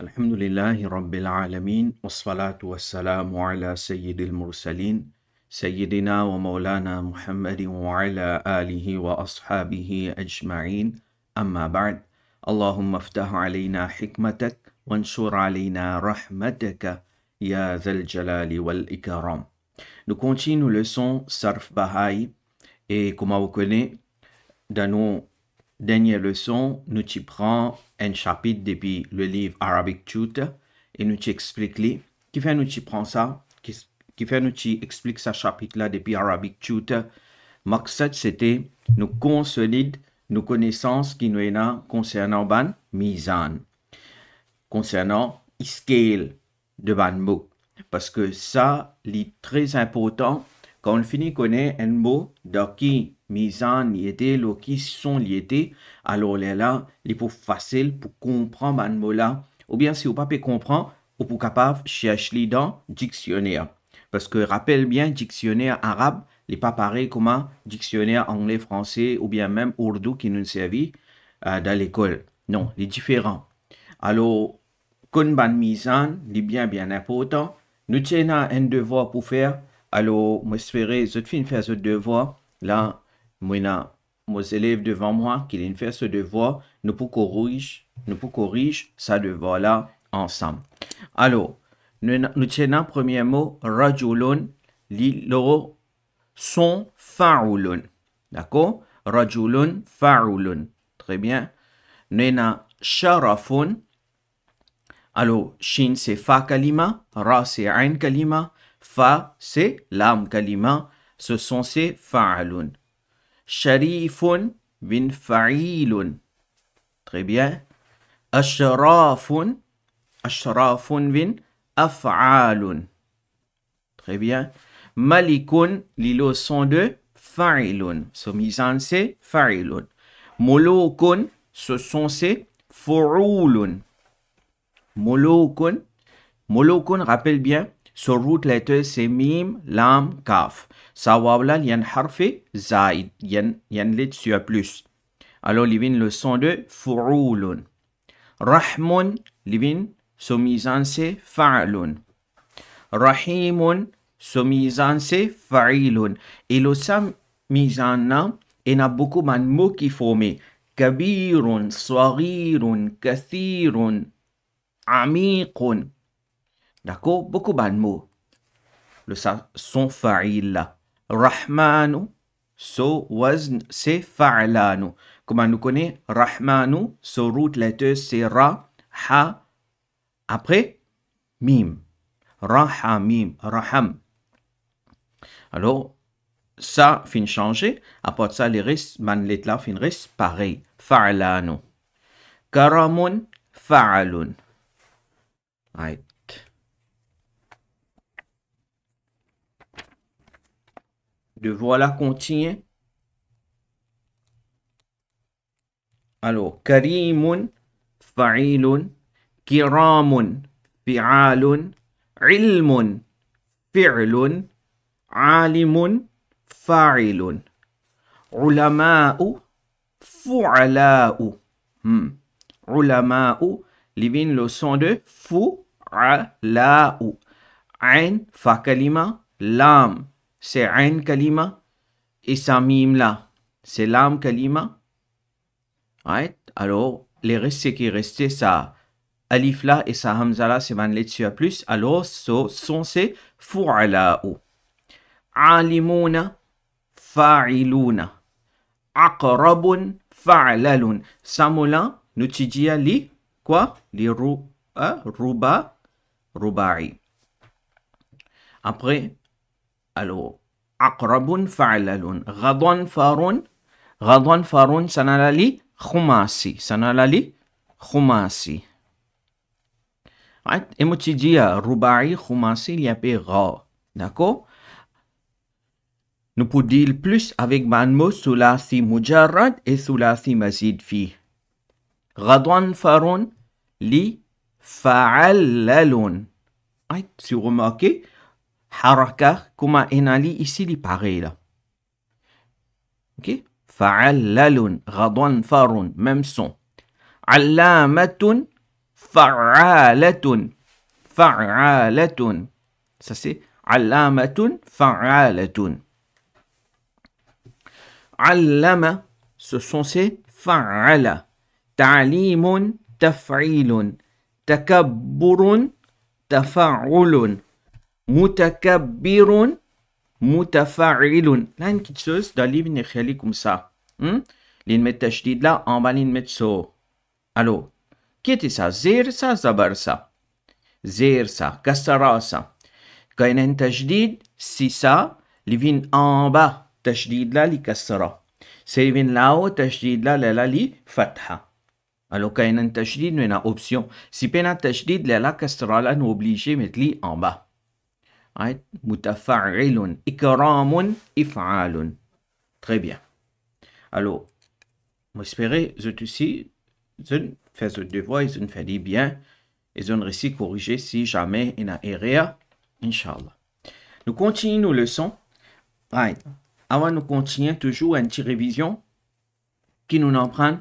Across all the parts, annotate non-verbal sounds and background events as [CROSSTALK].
الحمد لله رب العالمين والصلاة والسلام على سيد المرسلين سيدنا ومولانا محمد وعلى آله وأصحابه أجمعين أما بعد اللهم افتح علينا حكمتك وانشر علينا رحمتك يا ذا الجلال والإكرام Nous continuons le leçon Sarf Baha'i et comme vous connaissez, dans nos dernières leçons, nous t'y chapitre depuis le livre Arabic Chute et nous t'explique li. Qui fait nous t'y prend ça, qui, fait nous t'y explique ce chapitre-là depuis Arabic Chute? Maxette c'était nous consolide nos connaissances qui nous là concernant ban mizan, concernant scale de ban mot. Parce que ça, lit très important quand on finit connaît un mot, dans Misan, y était, loki sont liétés alors là, les pour facile pour comprendre Manmola, ou bien si vous ne pouvez pas comprendre, vous pouvez chercher dans le dictionnaire. Parce que rappelle bien, le dictionnaire arabe, n'est pas pareil comme le dictionnaire anglais, français, ou bien même Urdu qui nous servit euh, dans l'école. Non, il est différent. Alors, kunban Manmison, misan bien, bien important. Nous avons un devoir pour faire, alors, je avons faire ce devoir, là, Mouina, mes élèves devant moi, qu'il vienne faire ce devoir, nous pour corriger, nous pour corrige ça devoir-là ensemble. Alors, nous, nous tenons premier mot, rajulun, l'ilo, son fa'ulun. D'accord Rajulun fa'ulun. Très bien. Nous avons « sharafun. Alors, shin c'est fa kalima, ra c'est ain kalima, fa c'est lam kalima. Ce sont ces faoulun ». Sharifun vin fa'ilun. Très bien. Ashrafun. Ashrafun bin af'alun. Très bien. Malikun, lilo son de fa'ilun. So c'est fa'ilun. Molokun, ce son c'est fu'ulun. Molokun. Molokun, rappelle bien, So root letter MIM, lam kaf. Ça va harfi zaid yan zaid. Yen lit sur plus. Alors, livin le son de furulun. Rahmun, livin, somisan se FA'LUN. Rahimun, somisan se fa'ilun. Et le de nan, il a beaucoup de mots qui formés. Kabirun, Swariron, kathirun, amikun. D'accord Beaucoup de mots. Le son fa'ila. Rahmanu, so wazn, c'est fa'lanu. Comme on nous connaît, Rahmanu, so route letter c'est ra, ha. Après, mim. Rahamim, raham. Alors, ça fin changer. Après ça, les risques, man l'etla fin pareil. Fa'lanu. Karamun, fa'alun. De voilà contient. Alors, karimun, fa'ilun, kiramun, fi'alun, ilmun, fi'lun, alimun, fa'ilun. Ulama'u, fu'ala'u. Hmm. Ulama'u, livin le son de fu'ala'u. Ain, fa'kalima, kalima, lam c'est un Kalima et sa mimla, c'est l'âme Kalima. Right? Alors, les restes qui restaient, ça Alif là et sa Hamza là, c'est deux à plus. Alors, ce sont ces Fu'ala'u. Alimuna, Fariluna. Aqrabun, Fa'lalun. samula à li, quoi? Li hein? Ruba, rubari. Après, الو عقرب فعلل غضن فار غضن فار سنلالي خماسي سنلالي خماسي Right? Et moi, tu dis rubaï, khumasi, liapé, ra. D'accord Nous pouvons dire plus avec un mot sulasi mujarrad et sulasi mazid fi. Radwan farun li fa'allalun. Right? Si vous remarquez, حركة كما هنا لي ici لي باغي لا اوكي فعلل غض ميم سون علامة فعالة فعالة ساسي علامة فعالة علم ce فعل تعليم تفعيل تكبر تفعل mutakabbirun kabirun Là, une petite chose dans le livre, comme ça. Hein? Hmm? L'inmet tashdid la en bas, l'inmet so. Allo? qui était ça? Zir ça, zabar ça. Zir ça, kassara ça. Quand si en bas, tashdid la li kassara. Se il lao là-haut, tashdid li fatha. Allo? quand il nous option. Si pena tashdid, là, kassara la nous obligé metli mettre en bas. Mutafa'ilun. Ikramun, if'alun. Très bien. Alors, j'espère que vous si, je fais ce devoir, je fais les bien, et réussi à corriger si jamais il y a erreur, Inch'Allah. Nous continuons nos leçons. Avant, nous continuons toujours une petite révision qui nous en prend,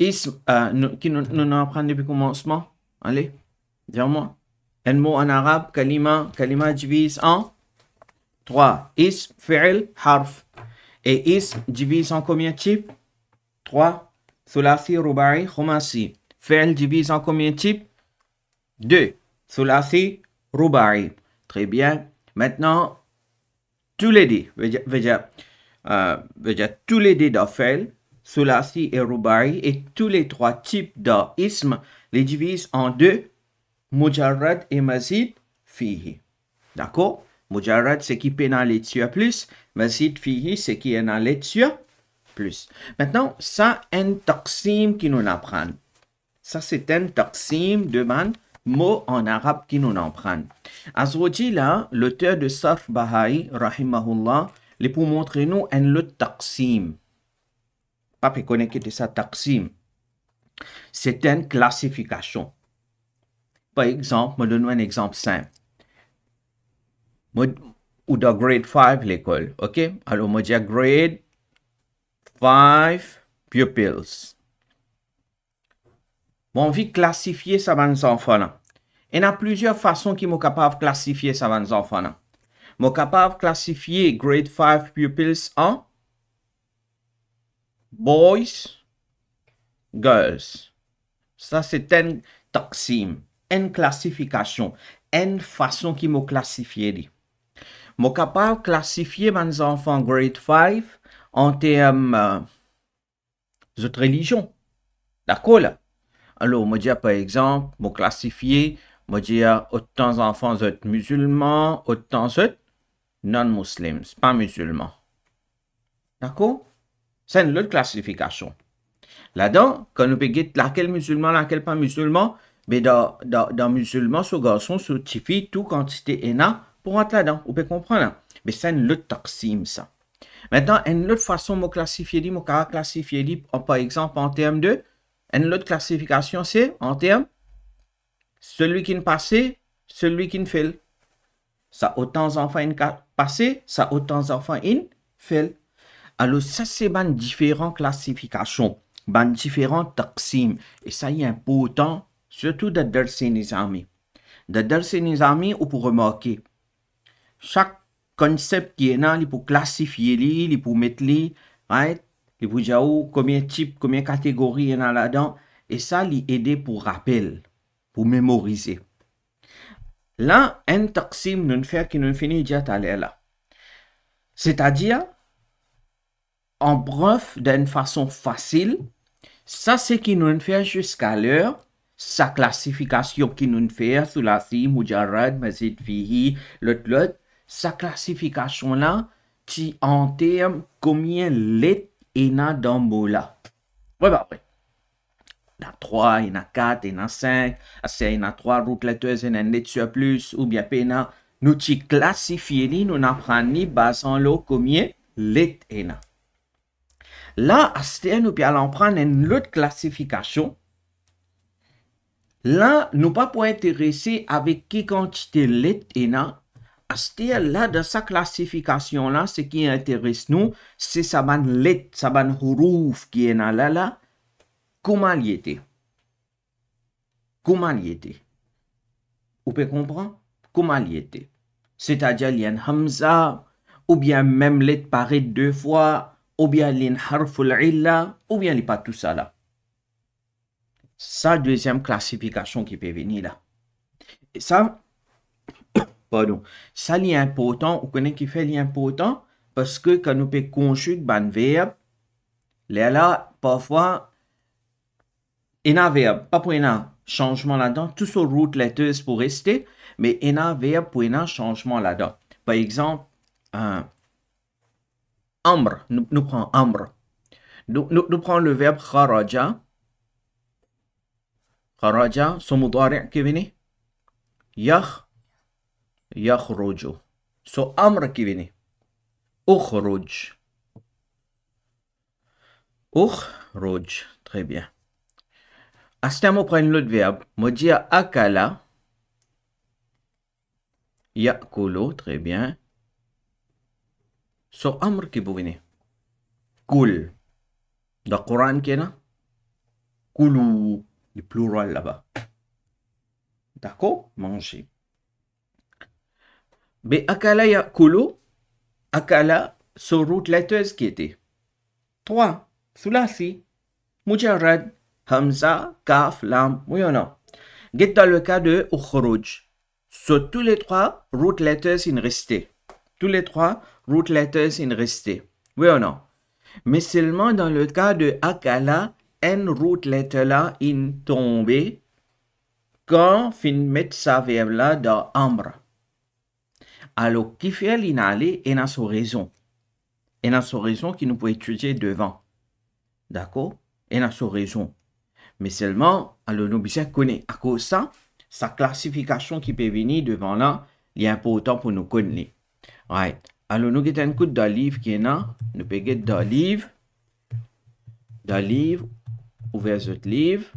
euh, qui nous, nous en depuis le commencement. Allez, dis-moi. Un mot en arabe, kalima, kalima divise en 3. is fi'l, harf. Et is divise en combien de types 3. Sulasi, rubai, khumasi. Fi'l divise en combien de types 2. Sulasi, rubai. Très bien. Maintenant, tous les dés, euh, tous les dés d'Afel, Sulasi et Rubari, et tous les trois types d'ism, les divise en deux mujarrad et mazid fihi. D'accord Mujarrad, c'est qui peut plus. Mazid fihi, c'est qui est plus. Maintenant, ça, un taqsim qui nous apprend. Ça, c'est un taqsim de man mot en arabe qui nous apprend. là, l'auteur de Saf Baha'i, rahimahullah, les pour montrer nous un le taqsim. Pas préconisé de ça taqsim. C'est une classification. Par exemple, me donner un exemple simple. ou dans grade 5 l'école, ok? Alors, vais dire grade 5 pupils. on veut classifier ça dans enfants Il y a plusieurs façons qui sont capable de classifier ça dans enfants là. Je capable de classifier grade 5 pupils en boys, girls. Ça, c'est un taxime une classification, une façon qui me classifié. Je suis capable de classifier mes enfants grade 5 en termes de euh, d'autres religions. D'accord Alors, je dis par exemple, je classifier, je dis euh, autant d'enfants autres musulmans, autant d'autres non musulmans, pas musulmans. D'accord C'est une autre classification. Là-dedans, quand nous peut laquelle musulman, laquelle pas musulman, mais dans, dans, musulman, ce garçon, se tifie tout quantité est pour entrer là-dedans. Vous pouvez comprendre. Hein. Mais c'est une autre taxime, ça. Maintenant, une autre façon de classifier, de classifier, par exemple, en termes de, une autre classification, c'est en termes, celui qui ne passé, celui qui ne fait. Ça, autant d'enfants une passé, ça, autant enfants in fait. Alors, ça, c'est une différentes classifications, une différentes taximes. Et ça, y est important surtout de les Nizami. De les amis ou pour remarquer. Chaque concept qui est là, il pour classifier, il pour mettre, right? il pour dire oh, combien de types, combien de catégories il y en a là-dedans. Et ça, il aide pour rappel, pour mémoriser. Là, un taxim nous fait qui nous finit déjà à là. C'est-à-dire, en bref, d'une façon facile, ça c'est qui nous fait jusqu'à l'heure, sa classification qui nous fait sous la si Mazid Fihi, l'autre, sa classification là, qui en termes combien let y a dans mot là. Ouais, bah, ouais. Il y a 3, il y a 4, il y a 5, ah, il y a 3 routes letters, il y un a sur plus, ou bien pena. Nous qui classifions, nous n'apprenons ni basant l'eau combien lettres il y a. Là, à ce nous allons prendre une autre classification. Là, nous pas pour intéresser avec qui quantité cest À dire là, dans sa classification là, ce qui intéresse nous, c'est sa ban let, sa ban huruf qui est là là, comment il était. Comment il était. Vous pouvez comprendre? Comment il était. C'est-à-dire, il y a un hamza, ou bien même let paraît deux fois, ou bien il y a un harf ou bien il n'y a pas tout ça là sa deuxième classification qui peut venir là. Et ça, [COUGHS] pardon, ça lié important, ou connaît qui fait l'important important, parce que quand nous peut conjuguer un verbe, là là, parfois, il un verbe, pas pour un changement là-dedans, tout sur route laiteuse pour rester, mais il un verbe pour un changement là-dedans. Par exemple, un ambre, nous, nous prenons ambre. Nous, nous, nous prenons le verbe kharaja, Kharaja, son qui est Yach, Yakh, rouge. So, amr qui est venu. Och, rouge. Très bien. Astamo prenne l'autre verbe. Modia akala. kulu. Très bien. So, amr qui est venu. Kul. Dans le Coran, qu'est-ce Kulu du plural là-bas. D'accord Manger. Mais akala yakulu, akala root letters qui était. 3. si. rad Hamza, Kaf, Lam, oui ou non Get dans le cas de Ukhruj. Sur tous les trois, root letters in resté. Tous les trois, root letters in resté. Oui ou non Mais seulement dans le cas de Akala route là in tombe, quand fin met sa là dans ambre. Alors, qui fait l'inalé et n'a son raison. Et n'a son raison qui nous peut étudier devant. D'accord Et n'a son raison. Mais seulement, alors nous bien connaît. À cause ça, sa classification qui peut venir devant là, il est important pour nous connaître. Right. Alors, nous avons un coup d'olive qui est là. Nous pouvons d'olive. d'olive. livre, ouvez-vous livre,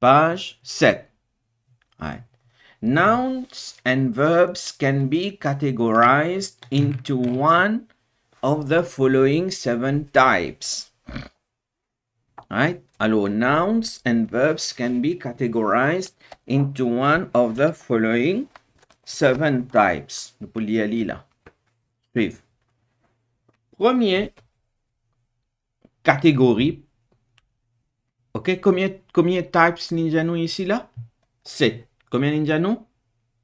page 7. Right. Nouns and verbs can be categorized into one of the following seven types. Right? alors nouns and verbs can be categorized into one of the following seven types. Nous pouvons lire là. Suivre. Premier, catégorie. OK? Combien, combien types ninja nous ici là? 7. Combien ninja nous?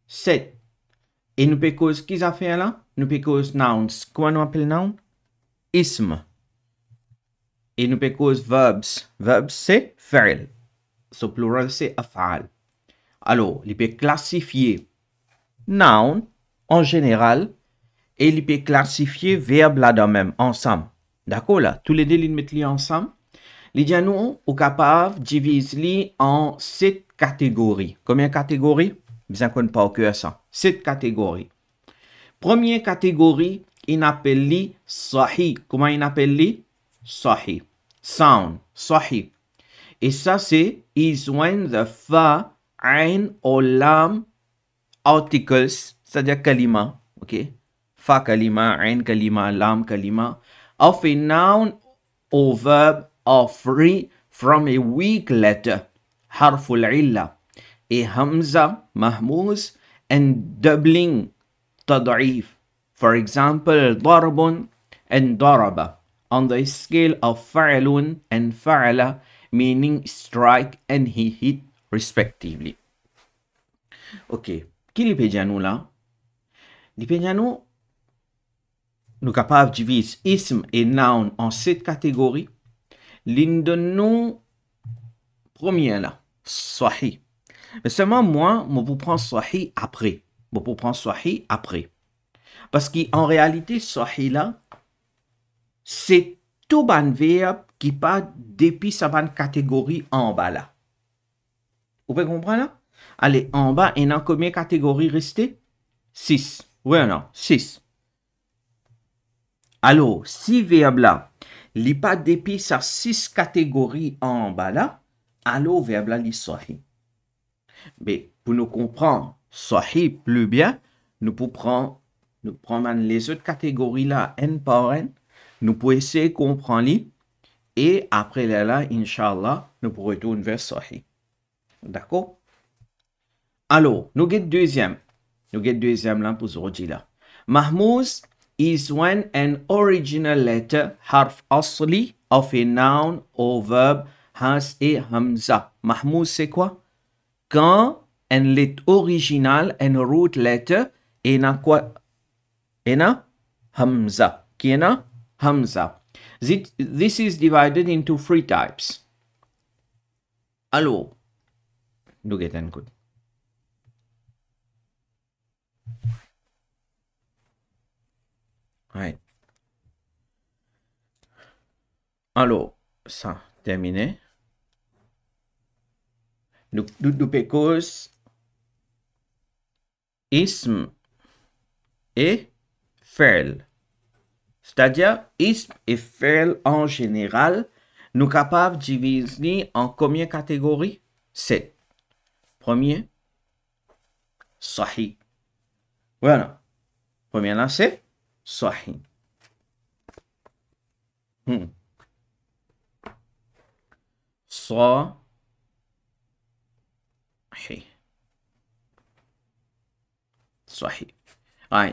7. Et nous pouvons ce qu'ils a fait là? Nous pouvons cause nouns. Comment nous appelons noun? Isme. Et nous pouvons cause verbs. Verbs c'est faire. So plural c'est afal. Alors, il peut classifier noun en général et il peut classifier verbe là-dedans même ensemble. D'accord là? Tous les deux, ils mettent ensemble. Les gens capables capable diviser en sept catégories. Combien de catégories? ne qu'on pas au cœur ça. Sept catégories. Première catégorie, ils appellent les sahi. Comment ils appellent les sahi? Sound, sahi. Et ça, c'est is when the fa, ain ou lam articles, c'est-à-dire kalima. Ok? Fa kalima, ain kalima, lam kalima. of a noun or verb are free from a weak letter, harful al-illa, a hamza, mahmuz, and doubling, tad'if. For example, darbun and daraba on the scale of fa'alun and fa'ala, meaning strike and he hit respectively. Okay, kili pejanula? Di pejanu nous capables de diviser ism » et noun en sept catégories. L'une de nous, première là, swahi. Mais seulement moi, je vous prends swahi après. Je vous prends swahi après. Parce qu'en réalité, swahi là, c'est tout un verbe qui part depuis sa bonne catégorie en bas là. Vous pouvez comprendre là? Allez, en bas, il y a combien de catégories restées? 6. Oui ou non? 6. Alors, si verbe là, pas depuis sa six catégories en bas là, alors verbe là li sahi. Mais pour nous comprendre sahi plus bien, nous pouvons prendre, nous les autres catégories là, n par n, nous pouvons essayer de comprendre les, et après là, là nous pourrons retourner vers sahi. D'accord? Alors, nous avons deuxième. Nous avons deuxième là pour aujourd'hui là. Mahmoud ». is when an original letter, harf asli, of a noun or verb has a hamza. Mahmoud, c'est quoi? Quand une lettre originale, root letter, ena a quoi? a hamza. Qui a? Hamza. This is divided into three types. Alors, nous guettons Alors, ça, terminé. Nous, nous, nous et fell. C'est-à-dire, ism » et fell en général, nous capables de diviser en combien de catégories? Sept. Premier, sahi ». Voilà. Premier là, c'est sahi ». Hmm. Sawi, hein, Sawi, rien,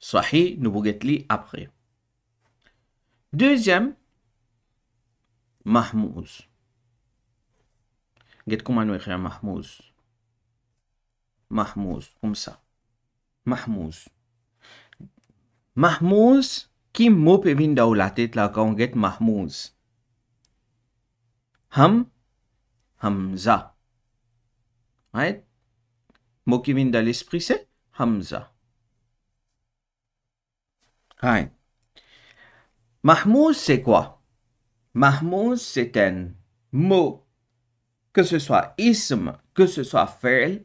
Sawi. Nous bougetli après. Deuxième, Mahmoud. Get ce qu'on a noui chez Mahmoud? Mahmoud, qu'on sait? Mahmoud, Mahmoud, qui moupe la tête là quand get Mahmoud? Ham? Hamza. Right? Mot qui vient de l'esprit, c'est Hamza. Right. Mahmoud, c'est quoi? Mahmoud, c'est un mot, que ce soit ism, que ce soit fi'l.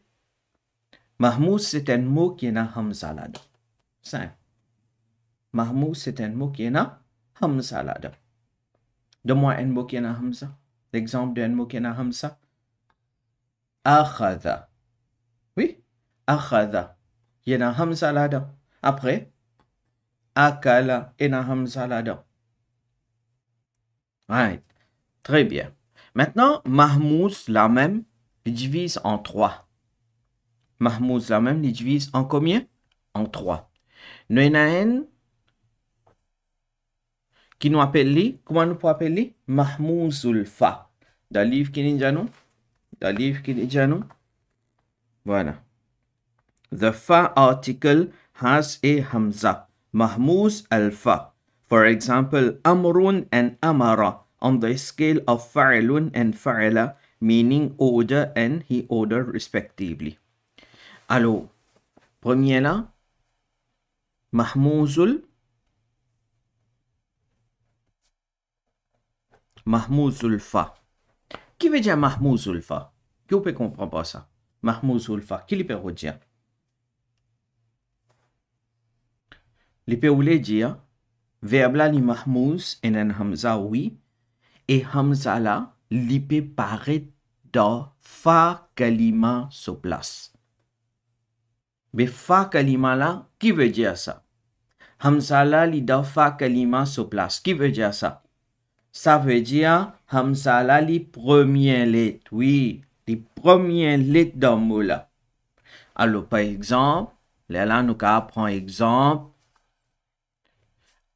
Mahmoud, c'est un mot qui un Hamza là-dedans. Simple. Mahmoud, c'est un mot qui un Hamza là-dedans. Donne-moi un mot qui n'a Hamza l'exemple de Mokena Hamza. Akhada. Oui, akhada. Il y a Hamza là Après, akala un Hamza là-dedans. Right. Très bien. Maintenant, Mahmouz la même divise en trois. Mahmouz la même divise en combien En trois. Qui nous appelle lui? comment nous pouvons appeler Mahmoud Zulfa. Dans le livre qui est dans le livre qui est Voilà. The fa article has a hamza. Mahmoud al-fa. For example, amrun and amara on the scale of fa'ilun and fa'ila meaning order and he order respectively. Allo. premier là, Mahmouzul Mahmoud Zulfa. Qui veut dire Mahmoud Zulfa Qui peut comprendre pas ça Mahmoud Zulfa, qui peut dire Il peut dire verbe ni Mahmoud et un Hamza, oui. Et Hamza là, li peut paraître dans fa kalima sur place. Mais fa kalima là, qui veut dire ça Hamza là, li dans fa kalima sur place. Qui veut dire ça ça veut dire Hamza là, les lettres, oui, les premières lettres d'un mot là. Alors, par exemple, là, là nous apprenons exemple.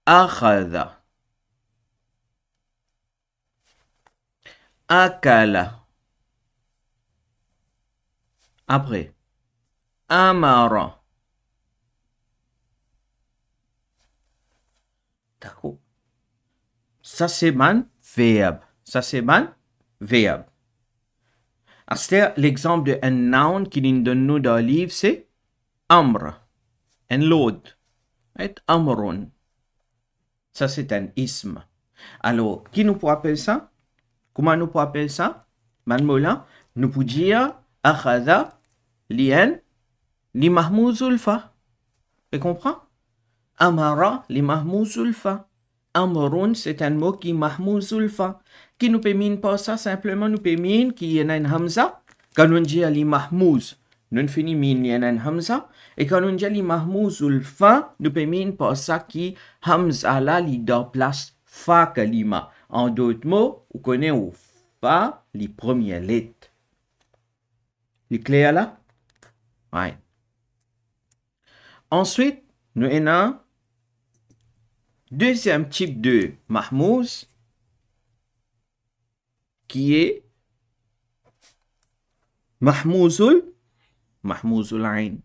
Akhada. Akala. Après. Amara. D'accord ça c'est un verbe. Ça c'est un verbe. l'exemple d'un noun qui nous donne dans le livre, c'est amr, un load. Et Amrun. Ça c'est un isme. Alors, qui nous peut appeler ça Comment nous peut appeler ça Manmola, nous pouvons dire akhada lien li mahmoud Tu comprends Amara li mahmoud Amrun, c'est un mot qui mahmoud zulfa, qui nous permet pas ça, simplement nous permet qu'il y en a un hamza, quand on dit ali mahmouz, nous finissons qu'il y en a un hamza, et quand on dit ali mahmouz zulfa, nous permet pas ça qui hamza là, li dans place fa kalima. En d'autres mots, vous connaît au fa, les premières lettres. Les clés là? Ouais. Ensuite, nous avons Deuxième type de mahmouz qui est mahmouzul, mahmouzul ain.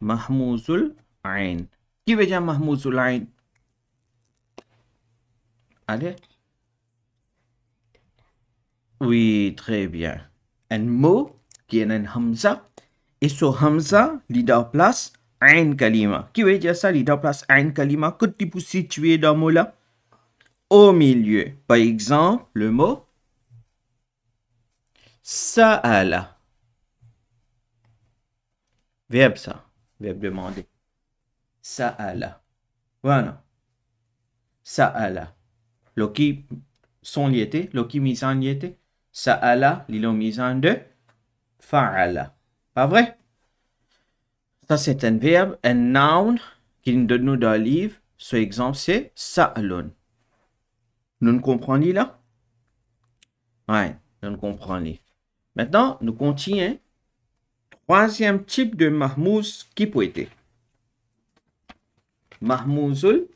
Mahmouzul ain. Qui veut dire mahmouzul ain? Allez. Oui, très bien. Un mot qui est un hamza. Et ce hamza, leader en place, Ain Kalima, qui veut dire ça salida place Ain Kalima, que tu peux situer dans le mot là au milieu. Par exemple, le mot Sa'ala. Verbe ça, verbe demander. Sa'ala. Voilà. Sa'ala. Loki son liété, loki mise en liété. Sa'ala, l'ilo mis en deux. Fa'ala. Pas vrai? Ça, c'est un verbe, un noun qui nous donne dans le livre. Ce exemple, c'est sa'alun. Nous comprenons là? Oui, nous comprenons. Maintenant, nous continuons. Troisième type de mahmouz qui peut être. Mahmouzul.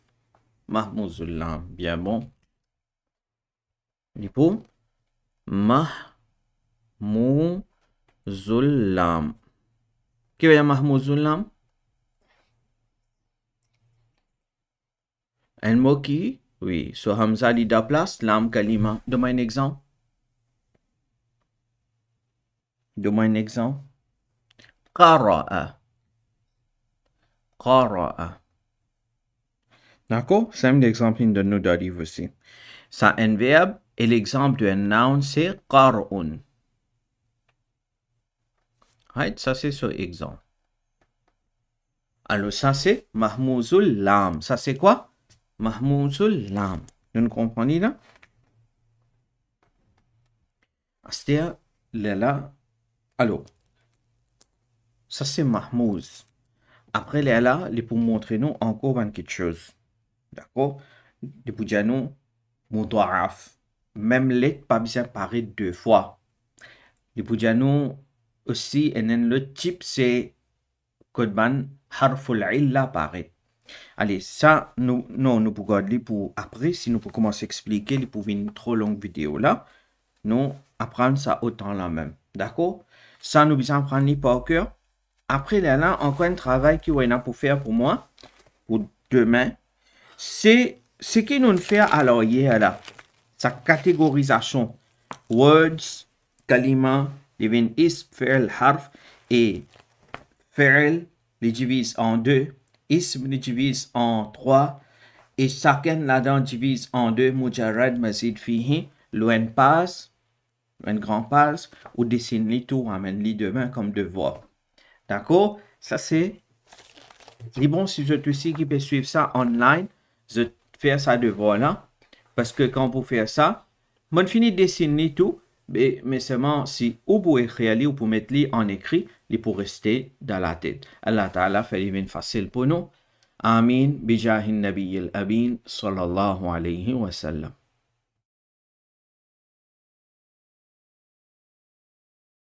Mahmouzul bien bon. Nipo. Mahmouzul que يا محمود ظلم Un qui, oui, so Hamza Lida place, l'âme Kalima. Donne-moi un exemple. Donne-moi un exemple. Qara'a. Qara'a. D'accord C'est un exemple de nous d'arrive aussi. Ça un verbe et l'exemple de un noun c'est Qar'un. Right? Ça, c'est sur exemple. Alors, ça, c'est Mahmouzul Lam. Ça, c'est quoi Mahmouzul Lam. Vous comprenez là C'est-à-dire, alors, ça, c'est Mahmouz. Après, les il les pour montrer nous encore quelque chose. D'accord Les pour dire nous, Même l'être, pas besoin de deux fois. Les pour nous, aussi en le type c'est Kodban harful illa pareil Allez, ça, nous, non, nous pouvons garder pour après, si nous pouvons commencer à expliquer, nous pour une trop longue vidéo là, nous apprendre ça autant là même. D'accord Ça, nous besoin prendre ni au cœur. Après là, là, encore un travail qui est a pour faire pour moi, pour demain, c'est ce qui nous fait alors hier là, sa catégorisation, words, kalima, بين ferel »,« harf » et ferel » les divise en deux, ism les divise en trois, et saken là-dedans divise en deux, mujarad mazid fihi, loin passe, Louen » grand passe, ou dessine les tout, amène les demain comme devoir. D'accord? Ça c'est les bon si vous êtes aussi qui peut suivre ça online, je faire ça de là, parce que quand vous faites ça, vous finissez de dessiner tout, mais, seulement si vous pouvez écrire ou mettre en écrit, les pour rester dans la tête. Allah Ta'ala fait les facile pour nous. Amin. Bijahin Nabi Al-Abin. Sallallahu alayhi wa sallam.